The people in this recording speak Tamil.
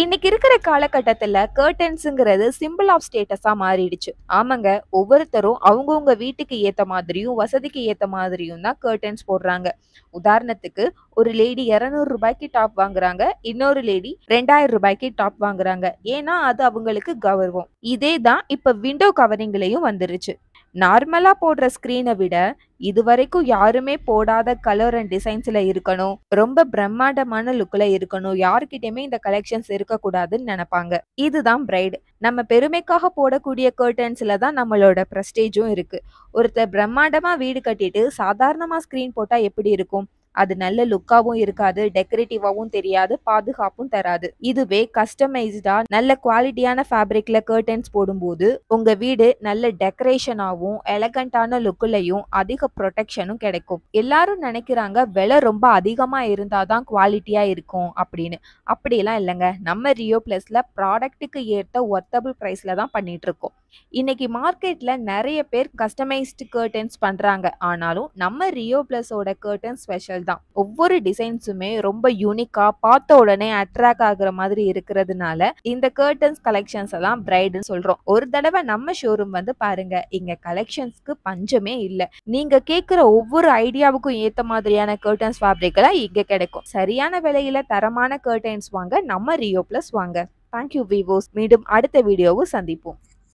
இன்னைக்கு இருக்கிற காலகட்டத்துல கர்டன்ஸுங்கிறது சிம்பிள் ஆஃப் ஸ்டேட்டஸா மாறிடுச்சு ஆமாங்க ஒவ்வொருத்தரும் அவங்கவுங்க வீட்டுக்கு ஏத்த மாதிரியும் வசதிக்கு ஏத்த மாதிரியும் தான் கர்டன்ஸ் போடுறாங்க உதாரணத்துக்கு ஒரு லேடி இரநூறு ரூபாய்க்கு டாப் வாங்குறாங்க இன்னொரு லேடி ரெண்டாயிரம் ரூபாய்க்கு டாப் வாங்குறாங்க ஏன்னா அது அவங்களுக்கு கௌரவம் இதே தான் இப்ப விண்டோ கவரிங்லயும் வந்துருச்சு நார்மலாக போடுற ஸ்க்ரீனை விட இது வரைக்கும் யாருமே போடாத கலர் அண்ட் டிசைன்ஸில் இருக்கணும் ரொம்ப பிரம்மாண்டமான லுக்கில் இருக்கணும் யார்கிட்டயுமே இந்த கலெக்ஷன்ஸ் இருக்கக்கூடாதுன்னு நினைப்பாங்க இதுதான் பிரைடு நம்ம பெருமைக்காக போடக்கூடிய கர்டன்ஸில் தான் நம்மளோட ப்ரெஸ்டேஜும் இருக்குது ஒருத்தர் பிரம்மாண்டமாக வீடு கட்டிட்டு சாதாரணமாக ஸ்க்ரீன் போட்டால் எப்படி இருக்கும் அது நல்ல லுக்காவும் இருக்காது டெக்கரேட்டிவாவும் தெரியாது பாதுகாப்பும் தராது இதுவே கஸ்டமைஸ்டா நல்ல குவாலிட்டியான ஃபேப்ரிக்ல கர்டன்ஸ் போடும்போது உங்க வீடு நல்ல டெக்கரேஷனாகவும் எலகண்டான லுக்குலையும் அதிக ப்ரொடெக்ஷனும் கிடைக்கும் எல்லாரும் நினைக்கிறாங்க விலை ரொம்ப அதிகமா இருந்தாதான் குவாலிட்டியா இருக்கும் அப்படின்னு அப்படியெல்லாம் இல்லைங்க நம்ம ரியோ பிளஸ்ல ப்ராடக்ட்டுக்கு ஏற்ற ஒர்த்தபிள் ப்ரைஸ்ல தான் பண்ணிட்டு இருக்கோம் இன்னைக்கு மார்க்கெட்ல நிறைய பேர் கஸ்டமைஸ்டு கர்டன்ஸ் பண்றாங்க ஆனாலும் நம்ம ரியோ பிளஸோட கர்டன் ஸ்பெஷல் டிசைன்கள் தான் ஒவ்வொரு டிசைன்ஸுமே ரொம்ப யூனிக்கா பார்த்த உடனே அட்ராக்ட் ஆகுற மாதிரி இருக்கிறதுனால இந்த கர்டன்ஸ் கலெக்ஷன்ஸ் எல்லாம் பிரைடுன்னு சொல்றோம் ஒரு தடவை நம்ம ஷோரூம் வந்து பாருங்க இங்க கலெக்ஷன்ஸ்க்கு பஞ்சமே இல்லை நீங்க கேட்குற ஒவ்வொரு ஐடியாவுக்கும் ஏத்த மாதிரியான கர்டன்ஸ் ஃபேப்ரிக்லாம் இங்க கிடைக்கும் சரியான விலையில தரமான கர்டன்ஸ் வாங்க நம்ம ரியோ பிளஸ் வாங்க தேங்க்யூ விவோஸ் மீண்டும் அடுத்த வீடியோவும் சந்திப்போம்